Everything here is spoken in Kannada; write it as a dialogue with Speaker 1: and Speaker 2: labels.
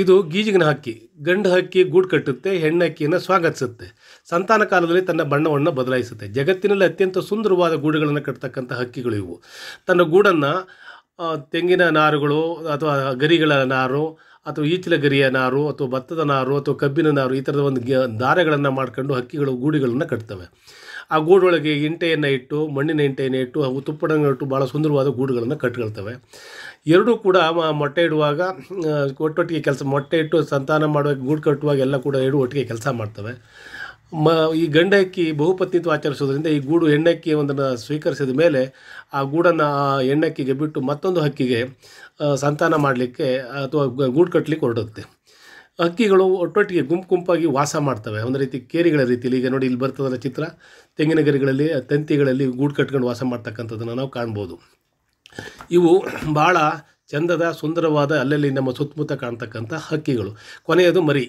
Speaker 1: ಇದು ಗೀಜಿಗಿನ ಹಕ್ಕಿ ಗಂಡು ಹಕ್ಕಿ ಗೂಡು ಕಟ್ಟುತ್ತೆ ಹೆಣ್ಣಕ್ಕಿಯನ್ನು ಸ್ವಾಗತಿಸುತ್ತೆ ಸಂತಾನ ಕಾಲದಲ್ಲಿ ತನ್ನ ಬಣ್ಣವನ್ನು ಬದಲಾಯಿಸುತ್ತೆ ಜಗತ್ತಿನಲ್ಲಿ ಅತ್ಯಂತ ಸುಂದರವಾದ ಗೂಡುಗಳನ್ನು ಕಟ್ತಕ್ಕಂಥ ಹಕ್ಕಿಗಳು ಇವು ತನ್ನ ಗೂಡನ್ನು ತೆಂಗಿನ ನಾರುಗಳು ಅಥವಾ ಗರಿಗಳ ನಾರು ಅಥವಾ ಈಚಲ ಗರಿಯ ನಾರು ಅಥವಾ ಭತ್ತದ ನಾರು ಅಥವಾ ಕಬ್ಬಿನ ನಾರು ಈ ಥರದ ಒಂದು ದಾರಗಳನ್ನು ಮಾಡ್ಕೊಂಡು ಹಕ್ಕಿಗಳು ಗೂಡುಗಳನ್ನು ಕಟ್ತವೆ ಆ ಗೂಡೊಳಗೆ ಇಂಟೆಯನ್ನು ಇಟ್ಟು ಮಣ್ಣಿನ ಇಂಟೆಯನ್ನು ಇಟ್ಟು ಹಾಗೂ ತುಪ್ಪಡಂಗೆ ಇಟ್ಟು ಭಾಳ ಸುಂದರವಾದ ಗೂಡುಗಳನ್ನು ಕಟ್ಕೊಳ್ತವೆ ಎರಡೂ ಕೂಡ ಮೊಟ್ಟೆ ಇಡುವಾಗ ಒಟ್ಟೊಟ್ಟಿಗೆ ಕೆಲಸ ಮೊಟ್ಟೆ ಇಟ್ಟು ಸಂತಾನ ಮಾಡುವಾಗ ಗೂಡು ಕಟ್ಟುವಾಗ ಎಲ್ಲ ಕೂಡ ಎರಡು ಒಟ್ಟಿಗೆ ಕೆಲಸ ಮಾಡ್ತವೆ ಮ ಈ ಗಂಡಕ್ಕಿ ಬಹುಪತ್ನಿತ್ವ ಆಚರಿಸೋದ್ರಿಂದ ಈ ಗೂಡು ಹೆಣ್ಣಕ್ಕಿ ಒಂದನ್ನು ಸ್ವೀಕರಿಸಿದ ಮೇಲೆ ಆ ಗೂಡನ್ನು ಆ ಹೆಣ್ಣಕ್ಕಿಗೆ ಬಿಟ್ಟು ಮತ್ತೊಂದು ಹಕ್ಕಿಗೆ ಸಂತಾನ ಮಾಡಲಿಕ್ಕೆ ಅಥವಾ ಗೂಡು ಕಟ್ಟಲಿಕ್ಕೆ ಹೊರಡುತ್ತೆ ಹಕ್ಕಿಗಳು ಒಟ್ಟೊಟ್ಟಿಗೆ ಗುಂಪು ಗುಂಪಾಗಿ ವಾಸ ಮಾಡ್ತವೆ ಒಂದು ರೀತಿ ಕೇರಿಗಳ ರೀತಿಯಲ್ಲಿ ಈಗ ನೋಡಿ ಇಲ್ಲಿ ಬರ್ತದಲ್ಲ ಚಿತ್ರ ತೆಂಗಿನ ಗರಿಗಳಲ್ಲಿ ತಂತಿಗಳಲ್ಲಿ ಗೂಡು ಕಟ್ಕೊಂಡು ವಾಸ ಮಾಡ್ತಕ್ಕಂಥದ್ದನ್ನು ನಾವು ಕಾಣ್ಬೋದು ಇವು ಭಾಳ ಚಂದದ ಸುಂದರವಾದ ಅಲ್ಲಲ್ಲಿ ನಮ್ಮ ಸುತ್ತಮುತ್ತ ಕಾಣ್ತಕ್ಕಂಥ ಹಕ್ಕಿಗಳು ಕೊನೆಯದು ಮರಿ